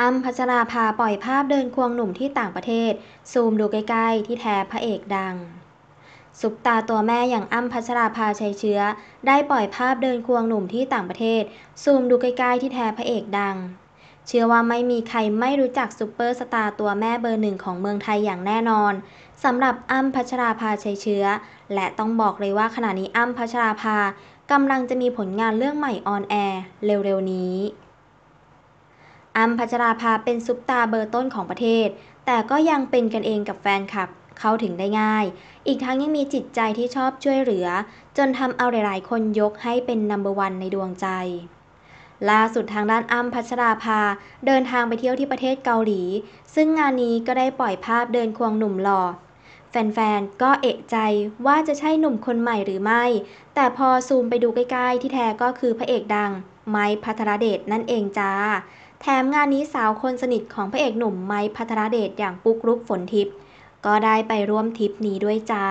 อ้มพัชราภาปล่อยภาพเดินควงหนุ่มที่ต่างประเทศ ซูมดูใกล้ๆที่แท้พระเอกดังซุปตาตัวแม่อย่างอ้ำพัชราภาชัย เชื้อ ได้ปล่อยภาพเดินควงหนุ่มที่ต่างประเทศ ซูมดูใกล้ ๆ ที่แท้พระเอกดัง เชื่อว่าไม่มีใครไม่รู้จักซูเปอร์สตาร์ตัวแม่เบอร์หนึ่งของเมืองไทยอย่างแน่นอนสำหรับอ้ำพัชราภาชัยเชื้อ และต้องบอกเลยว่าขณะนี้อ้ำพัชราภากำลังจะมีผลงานเรื่องใหม่ออนแอร์เร็วๆนี้อัมพัชราภาเป็นซุปตาเบอร์ต้นของประเทศ แต่ก็ยังเป็นกันเองกับแฟนคลับ เข้าถึงได้ง่าย อีกทั้งยังมีจิตใจที่ชอบช่วยเหลือ จนทำเอาหลายๆคนยกให้เป็นนัมเบอร์วันในดวงใจ ล่าสุดทางด้านอัมพัชราภา เดินทางไปเที่ยวที่ประเทศเกาหลี ซึ่งงานนี้ก็ได้ปล่อยภาพเดินควงหนุ่มหล่อ แฟนๆก็เอกใจว่าจะใช่หนุ่มคนใหม่หรือไม่ แต่พอซูมไปดูใกล้ๆ ที่แท้ก็คือพระเอกดัง ไม้พัทรเดชนั่นเองจ้าแถมงานนี้สาวคนสนิทของพระเอกหนุ่มไม้พัทรเดชอย่างปุ๊กรุกฝนทิพย์ก็ได้ไปร่วมทริปนี้ด้วยจ้า